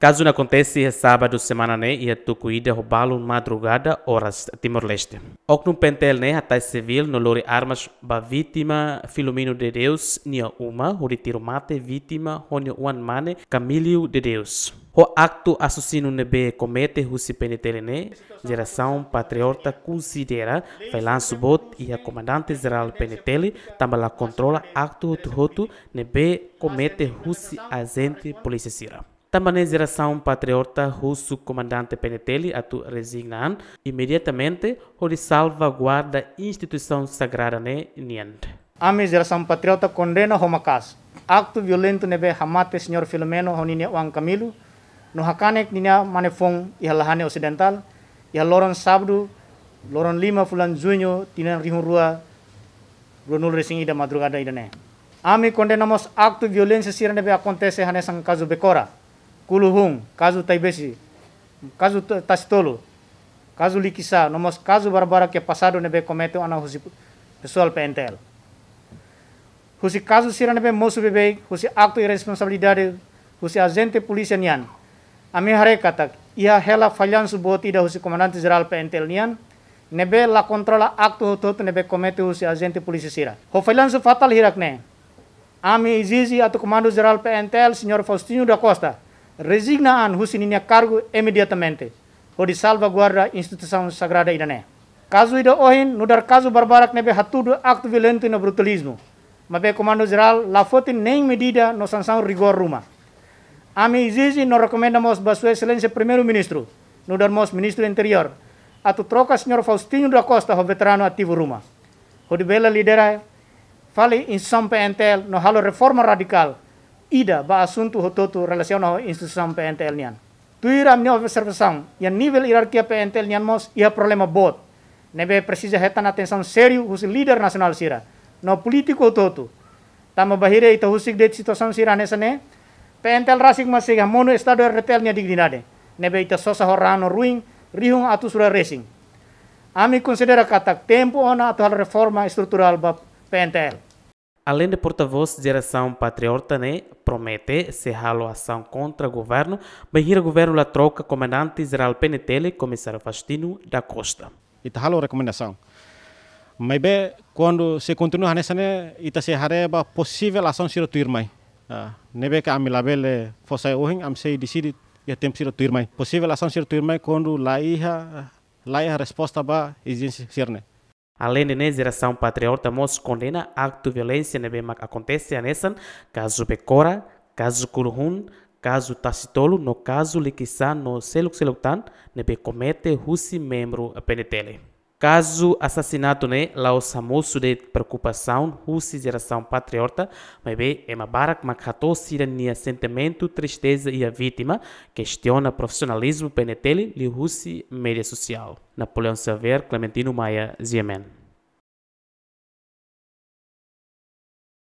Caso não aconteça é sábado, semana, né, ia é tucuída roubá-lo madrugada, horas, Timor-Leste. O não pentel, né, tais civil, no lore armas, ba vítima, Filomino de Deus, nia uma, retiro mate, vítima, honio one mane, Camilio de Deus. O acto assassino nebe comete Russi né, geração patriota considera Felan bot e a comandante geral Penetele também controla acto roto nebe comete Russi agente polícia também a geração patriota russo comandante Peneteli atu resignan imediatamente ou salvaguarda instituição sagrada ne né, niente. A minha geração patriota condena homacas. Acto violento neve hamate senhor Filomeno honinia Juan Camilo, no hakanek ninia manefong ihalahane ocidental, ihaloron sabdu, loron lima fulan junho, tinan rihun rua, runul resing ida madrugada idane. Ami condenamos acto violência sirene be acontece hane sang caso Kuluhung kazu taibesi kazu tasitolo kazu likisa nomos kazu barbara que pasado nebe cometeu ana husi pessoal PnTl. husi kazu sira nebe mosu bebe husi acto irresponsabilidade husi agente polisi nian ami hare katak ia hela falhanço boti da husi komandan Jeral PnTl nian nebe la kontrola acto hotot nebe cometeu husi agente polisi sira ho falhanço fatal hirak ne Ami Izizi atau Komando Jeral PNTL, Sr. Faustino da Costa, resigna an husin inia cargo imediatamente, ou de salvaguarda sagrada Irané. Caso ida ohin, nudar kazu barbarak nebe hatudu aktu violento na brutalismo, Mabe komando geral fotin fote medida no sanção rigor ruma. Ami izizi no recomendamos mos sua excelencia primeiro-ministro, Nudar mos ministro interior, atu troka troca senhor Faustino da Costa, o veterano ativo ruma. hodi bela lidera, fale insompe entel no halo reforma radikal ida ba hototu hototo relacionado instituição PNTL nian. tuiram ira minha pesam, e nivel hierarquia PNTL nian mos, ia problema bot. Nebe presija hetan atenção serius husi leader nasional sira, no politiko hototu, Tama bahire ita husik det situação sira nesane, PNTL rasik masih mono estado RTL nia digdinade. Nebe ita sosa rano ruing rihung atu sura racing. Ami considera katak tempo ona atu hal reforma struktural bab PNTL. Além de porta-voz geração patriota, né, promete cerrar a ação contra o governo, mas o governo la troca comandante-geral Penetele, comissário Fastino da Costa. E tá a recomendação. Mas bem, quando se continua nessa, né, ita tá se hareba possível ação se retuir mais. Ah, é né, que a milabele eh, fosse hoje, am se decide e é tempo se retuir mais. Possível ação se retuir mais quando lá ia, lá ia a resposta a exigência ser, né. Além de ne né, geração patriota mos condena acto violência ne né, acontece nessa caso pecora, caso kurhun, caso tacitolo, no caso Likisan, no seluk selutan ne né, comete husi membro a penetele. Caso assassinato, né? Lá o famoso de preocupação, Rússia geração patriota, mas bem, é uma barra que macatou cidadania, sentimento, tristeza e a vítima, questiona profissionalismo, PNTL e Rússia, média social. Napoleão Xavier, Clementino Maia, Ziemann.